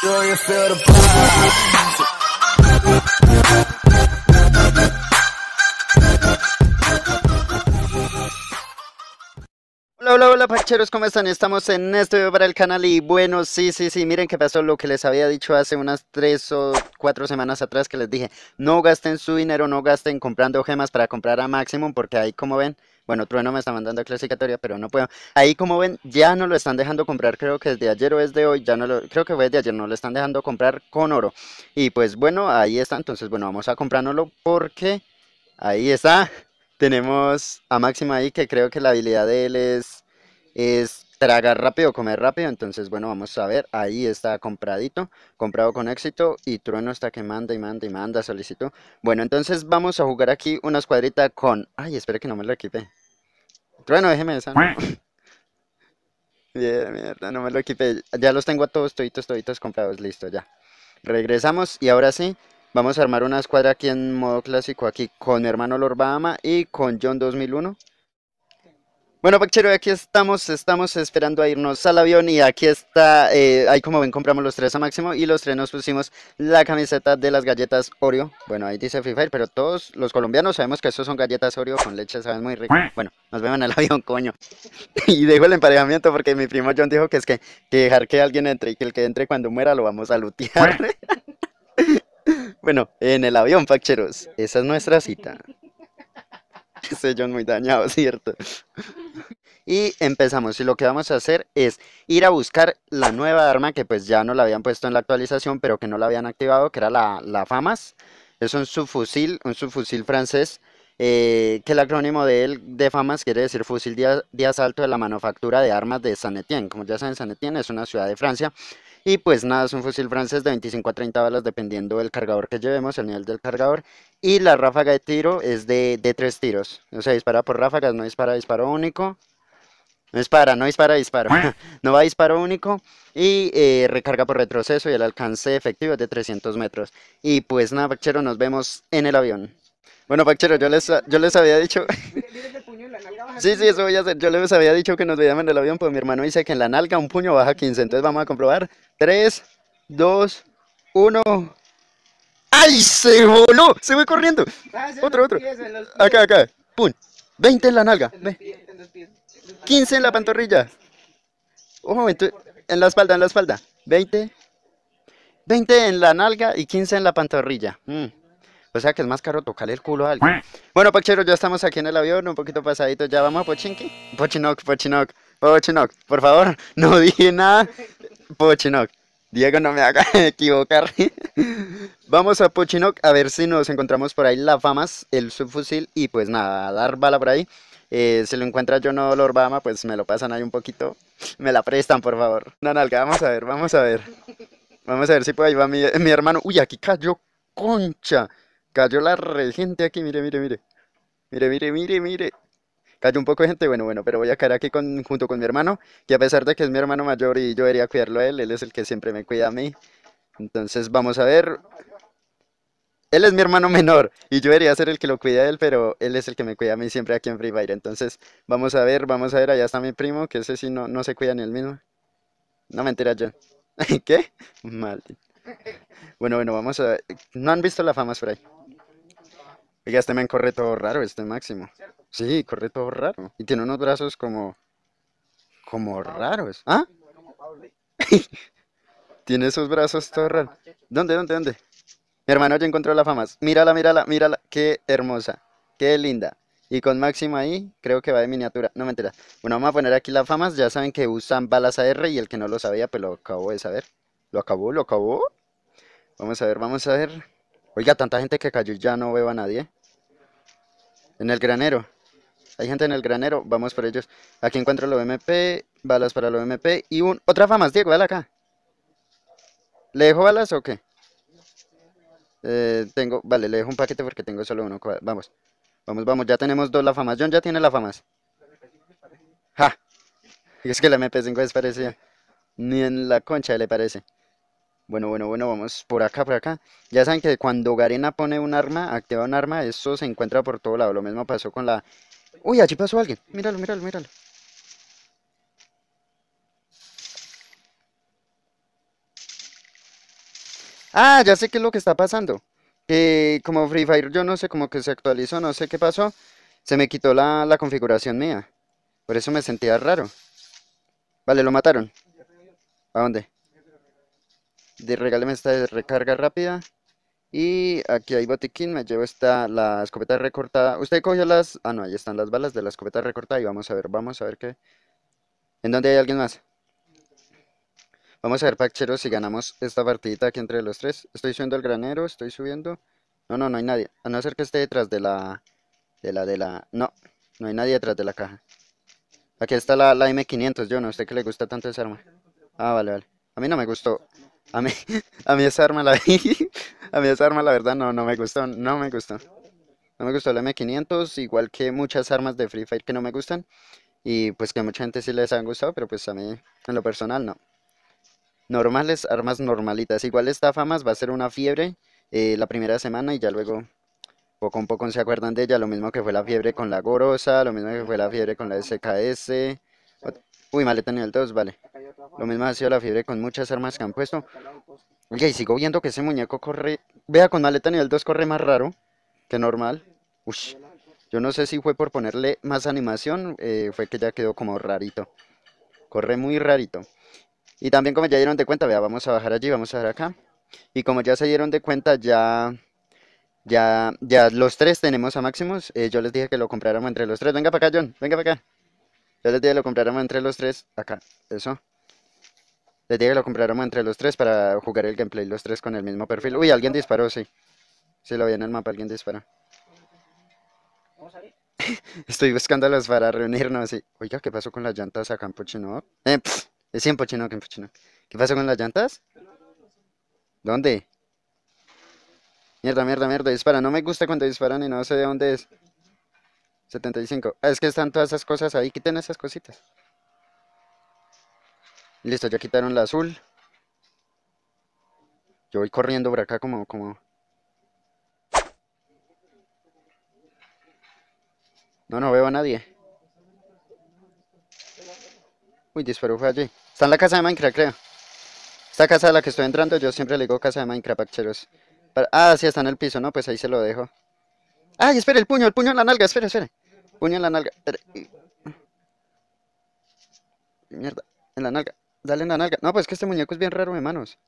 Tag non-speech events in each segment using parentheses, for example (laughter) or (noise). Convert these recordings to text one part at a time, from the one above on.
Hola, hola, hola, pancheros, ¿cómo están? Estamos en este video para el canal y bueno, sí, sí, sí, miren qué pasó lo que les había dicho hace unas tres o cuatro semanas atrás que les dije, no gasten su dinero, no gasten comprando gemas para comprar a Maximum porque ahí, como ven, bueno, Trueno me está mandando a clasificatoria, pero no puedo. Ahí como ven, ya no lo están dejando comprar, creo que desde ayer o es de hoy, ya no lo, creo que fue desde ayer, no lo están dejando comprar con oro. Y pues bueno, ahí está, entonces bueno, vamos a comprárnoslo porque ahí está. (laughs) Tenemos a Máxima ahí que creo que la habilidad de él es, es tragar rápido, comer rápido. Entonces, bueno, vamos a ver. Ahí está compradito, comprado con éxito. Y Trueno está que manda y manda y manda Solicitó. Bueno, entonces vamos a jugar aquí una escuadrita con... Ay, espero que no me lo equipe. Bueno, déjeme esa. ¿no? (laughs) Bien, mierda, no me lo equipé. Ya los tengo a todos, toditos, toditos comprados. Listo, ya. Regresamos y ahora sí, vamos a armar una escuadra aquí en modo clásico, aquí con hermano Lord Bahama y con John 2001. Bueno, Pachero, aquí estamos, estamos esperando a irnos al avión y aquí está, eh, ahí como ven compramos los tres a máximo y los tres nos pusimos la camiseta de las galletas Oreo. Bueno, ahí dice Free Fire, pero todos los colombianos sabemos que eso son galletas Oreo con leche, saben muy rico. Bueno, nos vemos en el (laughs) avión, coño. y dejo el emparejamiento porque mi primo John dijo que es que, que dejar que alguien entre y que el que entre cuando muera lo vamos a lutear. (laughs) bueno, en el avión, Pacheros, esa es nuestra cita. (laughs) Ese yo muy dañado, (laughs) ¿cierto? Y empezamos. Y lo que vamos a hacer es ir a buscar la nueva arma que pues ya no la habían puesto en la actualización, pero que no la habían activado, que era la, la FAMAS. Es un subfusil, un subfusil francés, eh, que el acrónimo de él, de FAMAS, quiere decir Fusil de, de Asalto de la Manufactura de Armas de Saint-Étienne. Como ya saben, Saint-Étienne es una ciudad de Francia y pues nada, es un fusil francés de 25 a 30 balas dependiendo del cargador que llevemos, el nivel del cargador. Y la ráfaga de tiro es de, de 3 tiros. O sea, dispara por ráfagas, no dispara disparo único. No dispara, no dispara, disparo. (laughs) no va a disparo único. Y eh, recarga por retroceso y el alcance efectivo es de 300 metros. Y pues nada, Pachero, nos vemos en el avión. Bueno, Pachero, yo les, yo les había dicho... (laughs) (laughs) Sí, sí, eso voy a hacer. Yo les había dicho que nos veíamos en el avión, pues mi hermano dice que en la nalga un puño baja 15. Entonces vamos a comprobar. 3, 2, 1. ¡Ay! ¡Se voló! ¡Se fue corriendo! Ah, otro, otro. acá, acá. ¡Pum! 20 en la nalga. en 15 en la pantorrilla. Un momento. En la espalda, en la espalda. 20. 20 en la nalga y 15 en la pantorrilla. Mm. O sea que es más caro tocarle el culo a alguien. Bueno, Pachero, ya estamos aquí en el avión, un poquito pasadito. Ya vamos a Pochinki. Pochinok, Pochinok, Pochinok. Por favor, no dije nada. Pochinoc. Diego, no me haga (laughs) equivocar. (laughs) Vamos a Pochinoc a ver si nos encontramos por ahí la FAMAS, el subfusil y pues nada, dar bala por ahí. Eh, si lo encuentra yo no bama, pues me lo pasan ahí un poquito. (laughs) Me la prestan, por favor. no, no, vamos a ver, vamos a ver. Vamos a ver si por ahí va mi, mi hermano. Uy, aquí cayó concha. Cayó la regente aquí, mire, mire, mire. Mire, mire, mire, mire cayó un poco de gente, bueno, bueno, pero voy a caer aquí junto con mi hermano, que a pesar de que es mi hermano mayor y yo debería cuidarlo a él, él es el que siempre me cuida a mí. Entonces vamos a ver. Él es mi hermano menor y yo debería ser el que lo cuida a él, pero él es el que me cuida a mí siempre aquí en Free Fire. Entonces vamos a ver, vamos a ver, allá está mi primo, que ese sí no, no se cuida ni él mismo. No mentira yo. (laughs) ¿Qué? mal Bueno, bueno, vamos a... No han visto la fama por ahí. Oiga, este me corre todo raro, este máximo. Sí, corre todo raro. Y tiene unos brazos como. como raros. ¿Ah? (laughs) tiene esos brazos todo raros. ¿Dónde, dónde, dónde? Mi hermano ya encontró la fama. Mírala, mírala, mírala. Qué hermosa. Qué linda. Y con Máximo ahí, creo que va de miniatura. No me enteras. Bueno, vamos a poner aquí las famas. Ya saben que usan balas AR y el que no lo sabía, pues lo acabó de saber. Lo acabó, lo acabó. Vamos a ver, vamos a ver. Oiga, tanta gente que cayó, ya no veo a nadie. En el granero. Hay gente en el granero, vamos por ellos. Aquí encuentro el OMP, balas para el OMP y un... Otra fama, Diego, dale acá. ¿Le dejo balas o qué? Eh, tengo, vale, le dejo un paquete porque tengo solo uno. Vamos, vamos, vamos, ya tenemos dos la famas. John ya tiene la fama? Ja, es que la MP5 es Ni en la concha le parece. Bueno, bueno, bueno, vamos por acá, por acá. Ya saben que cuando Garena pone un arma, activa un arma, eso se encuentra por todo lado. Lo mismo pasó con la... Uy, allí pasó alguien. Míralo, míralo, míralo. Ah, ya sé qué es lo que está pasando. Que como Free Fire yo no sé, como que se actualizó, no sé qué pasó. Se me quitó la, la configuración mía. Por eso me sentía raro. Vale, lo mataron. ¿A dónde? de regáleme esta de recarga rápida. Y aquí hay botiquín, me llevo esta, la escopeta recortada. Usted coge las... Ah, no, ahí están las balas de la escopeta recortada y vamos a ver, vamos a ver qué... ¿En dónde hay alguien más? Vamos a ver, Pachero, si ganamos esta partidita aquí entre los tres. Estoy subiendo el granero, estoy subiendo. No, no, no hay nadie. A no ser que esté detrás de la... De la, de la... No, no hay nadie detrás de la caja. Aquí está la, la M500, yo no, sé qué le gusta tanto ese arma. Ah, vale, vale. A mí no me gustó. A mí, a mí esa arma, la, (laughs) a mí esa arma, la verdad, no, no me gustó, no me gustó. No me gustó la M500, igual que muchas armas de Free Fire que no me gustan. Y pues que a mucha gente sí les han gustado, pero pues a mí, en lo personal, no. Normales, armas normalitas. Igual esta famas va a ser una fiebre eh, la primera semana y ya luego poco a poco se acuerdan de ella. Lo mismo que fue la fiebre con la Gorosa, lo mismo que fue la fiebre con la SKS, Uy, maleta nivel 2, vale. Lo mismo ha sido la fiebre con muchas armas que han puesto. Oye, y sigo viendo que ese muñeco corre... Vea, con maleta nivel 2 corre más raro que normal. Uy, yo no sé si fue por ponerle más animación, eh, fue que ya quedó como rarito. Corre muy rarito. Y también como ya dieron de cuenta, vea, vamos a bajar allí, vamos a ver acá. Y como ya se dieron de cuenta, ya... Ya, ya los tres tenemos a máximos eh, yo les dije que lo compráramos entre los tres. Venga para acá, John. Venga para acá. Yo les dije que lo compráramos entre los tres. Acá, eso. Les dije que lo compráramos entre los tres para jugar el gameplay los tres con el mismo perfil. Uy, alguien disparó, sí. Sí, lo vi en el mapa, alguien disparó. (laughs) Estoy buscándolos para reunirnos. Y... Oiga, ¿qué pasó con las llantas acá en Pochino? Eh, pff, es en Pochino en Pochino. ¿Qué pasó con las llantas? ¿Dónde? Mierda, mierda, mierda, dispara. No me gusta cuando disparan y no sé de dónde es. 75. es que están todas esas cosas ahí. Quiten esas cositas. Listo, ya quitaron la azul. Yo voy corriendo por acá como... como... No, no veo a nadie. Uy, disparó, fue allí. Está en la casa de Minecraft, creo. Esta casa a la que estoy entrando, yo siempre le digo casa de Minecraft, pacheros. Ah, sí, está en el piso, ¿no? Pues ahí se lo dejo. ¡Ay, espera, el puño, el puño en la nalga! Espera, espera. Puño en la nalga. Er, mierda, en la nalga. Dale en la nalga. No, pues que este muñeco es bien raro, de manos.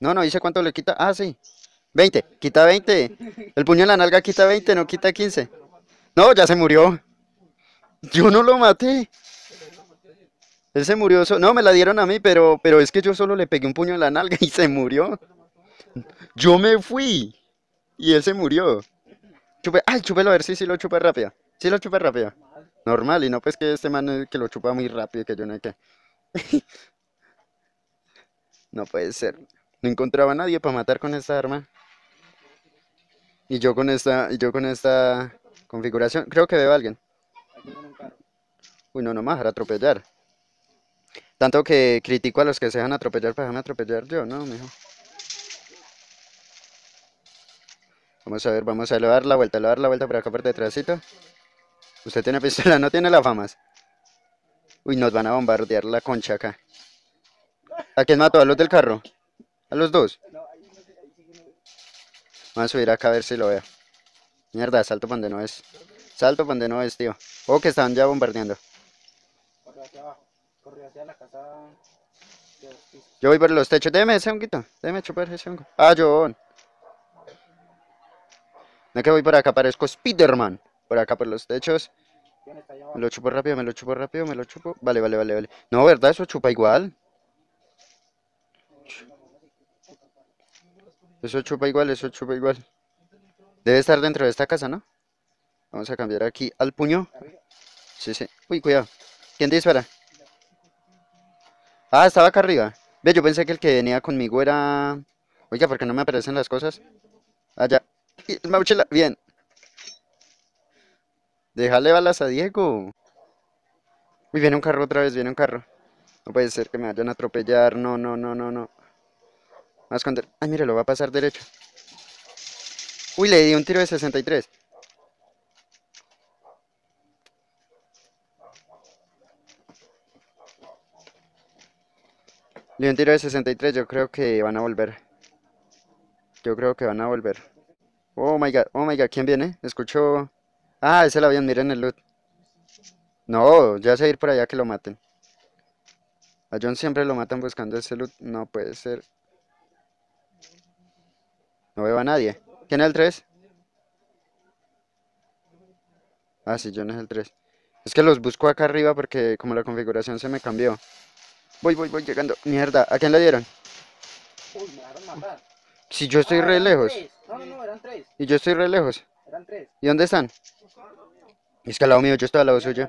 No, no dice cuánto le quita. Ah, sí. 20. Quita 20. El puño en la nalga quita 20, no quita 15. No, ya se murió. Yo no lo maté. Él se murió. no, me la dieron a mí, pero, pero es que yo solo le pegué un puño en la nalga y se murió. Yo me fui. Y él se murió. Chupé, ay, chupelo, a ver si sí, lo chupé rápido. ¿Si lo chupé rápido. Normal, y no pues que este man es eh, que lo chupa muy rápido que yo no hay que. (laughs) no puede ser. No encontraba a nadie para matar con esta arma. Y yo con esta, y yo con esta configuración, creo que veo a alguien. Uy, no, no más, para atropellar. Tanto que critico a los que se dejan atropellar, para pues, dejarme atropellar yo, ¿no, mijo? Vamos a ver, vamos a elevar la vuelta, dar la vuelta para acá por detrásito. Usted tiene pistola, no tiene la famas. Uy, nos van a bombardear la concha acá. ¿A quién mató? ¿A los del carro? ¿A los dos? Vamos a subir acá a ver si lo veo. Mierda, salto donde no es. Salto donde no es, tío. Oh, que están ya bombardeando. Corre hacia abajo. Corre hacia la casa. Yo voy por los techos. Déjeme ese honguito. Déjeme chupar ese hongo. Ah, yo es que voy por acá, parezco Spiderman. Por acá, por los techos. Me lo chupo rápido, me lo chupo rápido, me lo chupo. Vale, vale, vale, vale. No, ¿verdad? Eso chupa igual. Eso chupa igual, eso chupa igual. Debe estar dentro de esta casa, ¿no? Vamos a cambiar aquí al puño. Sí, sí. Uy, cuidado. ¿Quién dispara? Ah, estaba acá arriba. Ve, yo pensé que el que venía conmigo era... Oiga, ¿por qué no me aparecen las cosas? Allá. Ah, bien. Déjale balas a Diego. Y viene un carro otra vez, viene un carro. No puede ser que me vayan a atropellar. No, no, no, no, no. Más esconder. Ay, mire, lo va a pasar derecho. Uy, le di un tiro de 63. Le di un tiro de 63, yo creo que van a volver. Yo creo que van a volver. Oh my god, oh my god, ¿quién viene? Escucho. Ah, es el avión, miren el loot. No, ya sé ir por allá que lo maten. A John siempre lo matan buscando ese loot. No puede ser. No veo a nadie. ¿Quién es el 3? Ah, sí, John es el 3. Es que los busco acá arriba porque como la configuración se me cambió. Voy, voy, voy llegando. Mierda, ¿a quién le dieron? Uy, me Si yo estoy re lejos. No, no, no, eran tres. Y yo estoy re lejos. Eran tres. ¿Y dónde están? Es que al lado mío, yo estaba al lado suyo.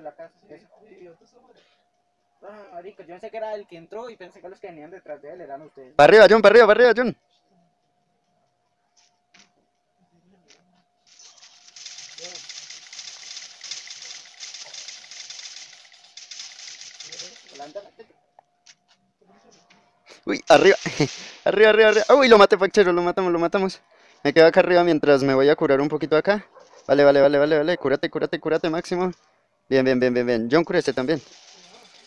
Ah, yo pensé que era el que entró y pensé que los que venían detrás de él eran ustedes. Para arriba, John, para arriba, para arriba, John. Uy, arriba, (laughs) arriba, arriba, arriba. Uy, lo maté, Panchero, lo matamos, lo matamos. Me quedo acá arriba mientras me voy a curar un poquito acá. Vale, vale, vale, vale, vale. Cúrate, cúrate, cúrate, Máximo. Bien, bien, bien, bien, bien. John, cúrese también.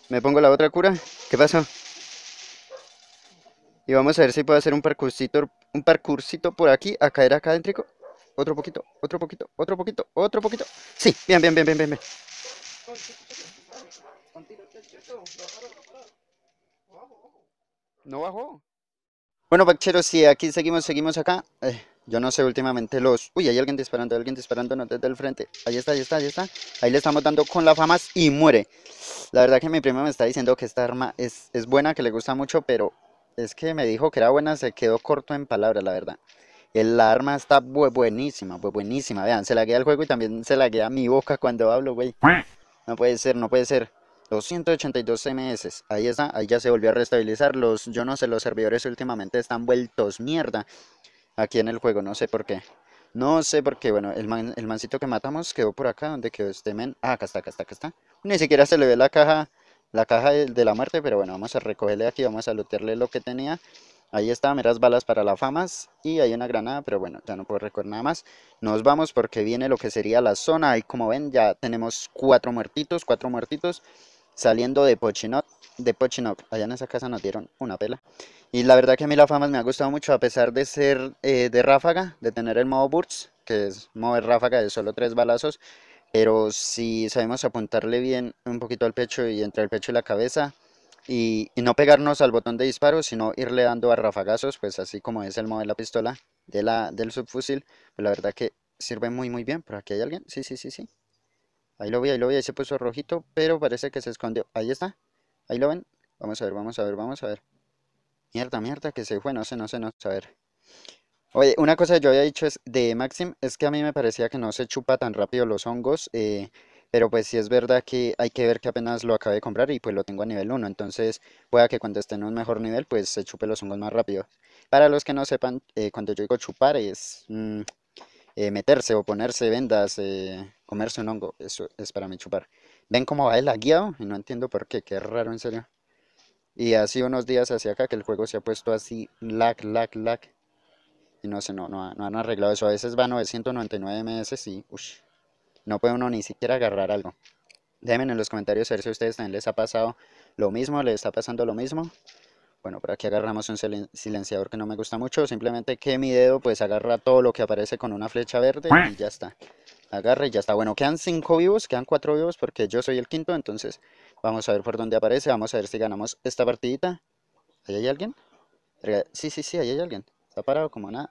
Me pongo la otra cura. ¿Qué pasó? Y vamos a ver si puedo hacer un parcursito, un por aquí, a caer acá adentro. Otro poquito, otro poquito, otro poquito, otro poquito. Sí, bien, bien, bien, bien, bien, bien. No bajó. Bueno, Pacheros, si aquí seguimos, seguimos acá. Eh. Yo no sé últimamente los... Uy, hay alguien disparando, hay alguien no desde el frente. Ahí está, ahí está, ahí está. Ahí le estamos dando con las famas y muere. La verdad que mi primo me está diciendo que esta arma es, buena, que le gusta mucho, pero es que me dijo que era buena, se quedó corto en palabras, la verdad. El arma está buenísima, buenísima. Vean, se la queda el juego y también se la queda mi boca cuando hablo, güey. No puede ser, no puede ser. 282 ms. Ahí está, ahí ya se volvió a restabilizar. Los, yo no sé, los servidores últimamente están vueltos mierda aquí en el juego, no sé por qué. No sé por qué, bueno, el, man, el mancito que matamos quedó por acá, donde quedó este men. Ah, acá está, acá está, acá está. Ni siquiera se le ve la caja, la caja de, la muerte, pero bueno, vamos a recogerle aquí, vamos a lootearle lo que tenía. Ahí está, meras balas para las famas y hay una granada, pero bueno, ya no puedo recoger nada más. Nos vamos porque viene lo que sería la zona y como ven ya tenemos cuatro muertitos, cuatro muertitos saliendo de Pochinot de pochino Allá en esa casa nos dieron una pela. Y la verdad que a mí la fama me ha gustado mucho, a pesar de ser eh, de ráfaga, de tener el modo Burst, que es mover ráfaga de solo tres balazos. Pero si sabemos apuntarle bien un poquito al pecho y entre el pecho y la cabeza, y, no pegarnos al botón de disparo, sino irle dando a rafagazos, pues así como es el modo de la pistola de la, del subfusil, pues la verdad que sirve muy muy bien. pero aquí hay alguien? Sí, sí, sí, sí. Ahí lo vi, ahí lo vi, ahí se puso rojito, pero parece que se escondió. Ahí está. Ahí lo ven. Vamos a ver, vamos a ver, vamos a ver. Mierda, mierda, que se fue, no sé, no sé, no sé. A ver. Oye, una cosa que yo había dicho es, de Maxim es que a mí me parecía que no se chupa tan rápido los hongos, eh, pero pues sí es verdad que hay que ver que apenas lo acabé de comprar y pues lo tengo a nivel 1, entonces pueda que cuando esté en un mejor nivel pues se chupe los hongos más rápido. Para los que no sepan, eh, cuando yo digo chupar es mm, eh, meterse o ponerse vendas, comerse un hongo, eso es para mí chupar ven cómo va el lagueado y no entiendo por qué, qué raro en serio. Y así unos días hacia acá que el juego se ha puesto así lag, lag, lag. Y no sé, no, no, han arreglado eso. A veces va 999 ms y uff, no puede uno ni siquiera agarrar algo. Déjenme en los comentarios a ver si a ustedes también les ha pasado lo mismo, les está pasando lo mismo. Bueno, por aquí agarramos un silenciador que no me gusta mucho. Simplemente que mi dedo pues agarra todo lo que aparece con una flecha verde y ya está. Agarra y ya está. Bueno, quedan cinco vivos, quedan cuatro vivos porque yo soy el quinto. Entonces vamos a ver por dónde aparece. Vamos a ver si ganamos esta partidita. ¿Ahí hay alguien? Sí, sí, sí, ahí hay alguien. Está parado como nada.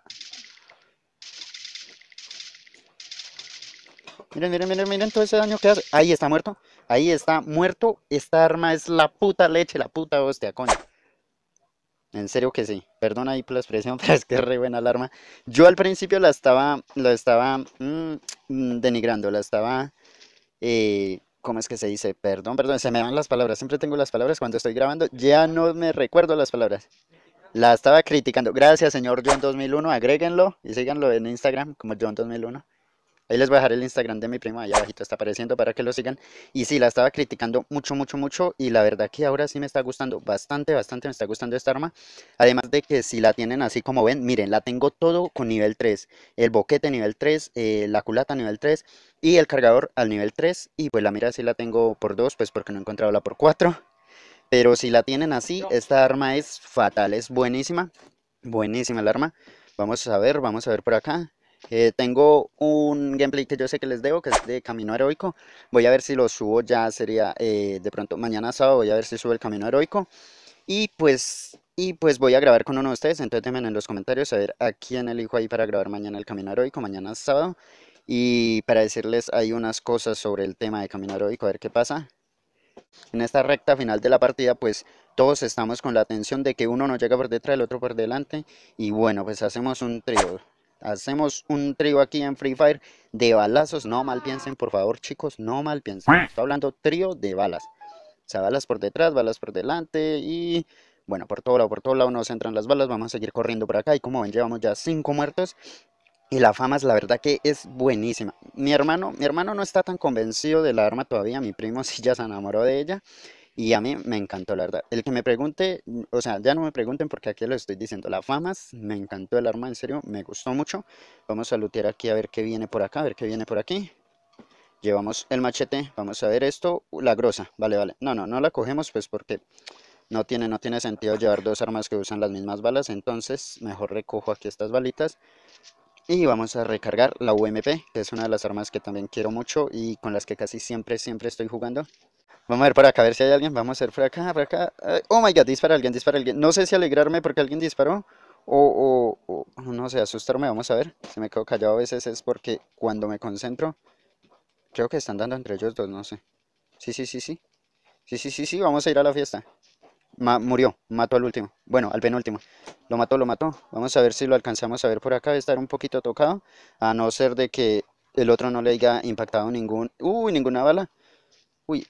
Miren, miren, miren, miren todo ese daño que hace. Ahí está muerto. Ahí está muerto. Esta arma es la puta leche, la puta hostia, coño. En serio que sí. perdón ahí por la expresión, (laughs) pero es que es re buena alarma. Yo al principio la estaba, la estaba mm, denigrando, la estaba... Eh, ¿Cómo es que se dice? Perdón, perdón, se me van las palabras. Siempre tengo las palabras cuando estoy grabando. Ya no me recuerdo las palabras. La estaba criticando. Gracias, señor John 2001. Agréguenlo y síganlo en Instagram como John 2001. Ahí les voy a dejar el Instagram de mi prima, allá abajito está apareciendo para que lo sigan. Y sí, la estaba criticando mucho, mucho, mucho. Y la verdad que ahora sí me está gustando bastante, bastante me está gustando esta arma. Además de que si la tienen así como ven, miren, la tengo todo con nivel 3. El boquete nivel 3, eh, la culata nivel 3 y el cargador al nivel 3. Y pues la mira sí la tengo por 2, pues porque no he encontrado la por 4. Pero si la tienen así, esta arma es fatal, es buenísima. Buenísima el arma. Vamos a ver, vamos a ver por acá. Eh, tengo un gameplay que yo sé que les debo, que es de Camino Heroico. Voy a ver si lo subo ya, sería eh, de pronto mañana sábado, voy a ver si subo el Camino Heroico. Y pues, y pues voy a grabar con uno de ustedes, entonces déjenme en los comentarios a ver a quién elijo ahí para grabar mañana el Camino Heroico, mañana sábado. Y para decirles hay unas cosas sobre el tema de Camino Heroico, a ver qué pasa. En esta recta final de la partida, pues todos estamos con la atención de que uno no llega por detrás, el otro por delante. Y bueno, pues hacemos un trío. Hacemos un trío aquí en Free Fire de balazos. No mal piensen, por favor, chicos. No mal piensen. Estoy hablando trío de balas. O sea, balas por detrás, balas por delante y... Bueno, por todo lado, por todo lado nos entran las balas. Vamos a seguir corriendo por acá. Y como ven, llevamos ya cinco muertos. Y la fama es la verdad que es buenísima. Mi hermano, mi hermano no está tan convencido de la arma todavía. Mi primo (laughs) sí ya se enamoró de ella. Y a mí me encantó, la verdad. El que me pregunte, mm, o sea, ya no me pregunten porque aquí lo estoy diciendo. La Famas, me encantó el arma, en serio, me gustó mucho. Vamos a lootear aquí a ver qué viene por acá, a ver qué viene por aquí. Llevamos el machete, vamos a ver esto, la grosa, vale, vale. No, no, no la cogemos pues porque no tiene, no tiene sentido llevar dos armas que usan las mismas balas. Entonces, mejor recojo aquí estas balitas. Y vamos a recargar la UMP, que es una de las armas que también quiero mucho y con las que casi siempre, siempre estoy jugando. Vamos a ver para acá, a ver si hay alguien. Vamos a ver por acá, por acá. Oh my god, dispara alguien, dispara alguien. No sé si alegrarme porque alguien disparó o, no sé, asustarme. Vamos a ver. Si me quedo callado a veces es porque cuando me concentro, creo que están dando entre ellos dos, no sé. Sí, sí, sí, sí. Sí, sí, sí, sí, vamos a ir a la fiesta. murió, mató al último. Bueno, al penúltimo. Lo mató, lo mató. Vamos a ver si lo alcanzamos a ver por acá. Estar un poquito tocado. A no ser de que el otro no le haya impactado ningún... Uy, ninguna bala. Uy,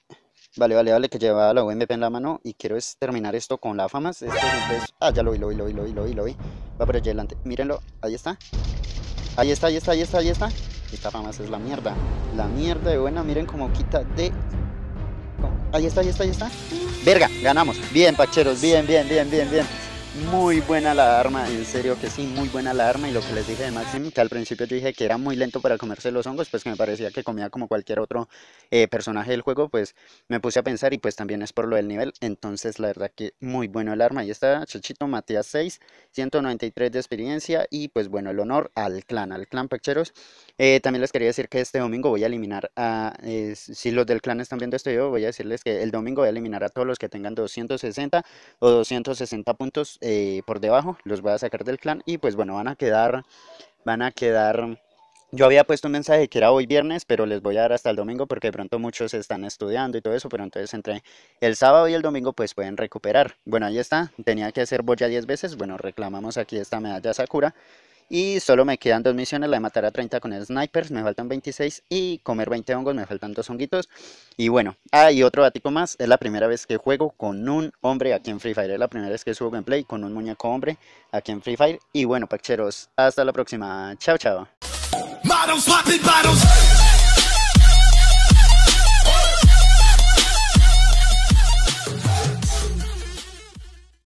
Vale, vale, vale, que llevaba la UMP en la mano y quiero terminar esto con la FAMAS. es, ah, ya lo vi, lo vi, lo vi, lo vi, lo vi, lo Va por allá adelante. Mírenlo, ahí está. Ahí está, ahí está, ahí está, ahí está. Esta FAMAS es la mierda. La mierda de buena, miren cómo quita de... Ahí está, ahí está, ahí está. Verga, ganamos. Bien, pacheros, bien, bien, bien, bien, bien muy buena la arma, en serio que sí, muy buena la arma. Y lo que les dije de Maxim, que al principio yo dije que era muy lento para comerse los hongos, pues que me parecía que comía como cualquier otro eh, personaje del juego, pues me puse a pensar y pues también es por lo del nivel. Entonces, la verdad que muy bueno el arma. Y está Chachito Matías 6, 193 de experiencia y pues bueno, el honor al clan, al clan Pecheros. Eh, también les quería decir que este domingo voy a eliminar a, eh, si los del clan están viendo este video, voy a decirles que el domingo voy a eliminar a todos los que tengan 260 o 260 puntos eh, por debajo, los voy a sacar del clan y pues bueno, van a quedar, van a quedar... Yo había puesto un mensaje que era hoy viernes, pero les voy a dar hasta el domingo porque de pronto muchos están estudiando y todo eso, pero entonces entre el sábado y el domingo pues pueden recuperar. Bueno, ahí está, tenía que hacer boya 10 veces, bueno, reclamamos aquí esta medalla Sakura. Y solo me quedan dos misiones, la de matar a 30 con el snipers, me faltan 26 y comer 20 hongos, me faltan dos honguitos. Y bueno, ah, otro ático más, es la primera vez que juego con un hombre aquí en Free Fire, es la primera vez que subo gameplay con un muñeco hombre aquí en Free Fire. Y bueno, pacheros, hasta la próxima, chao chao.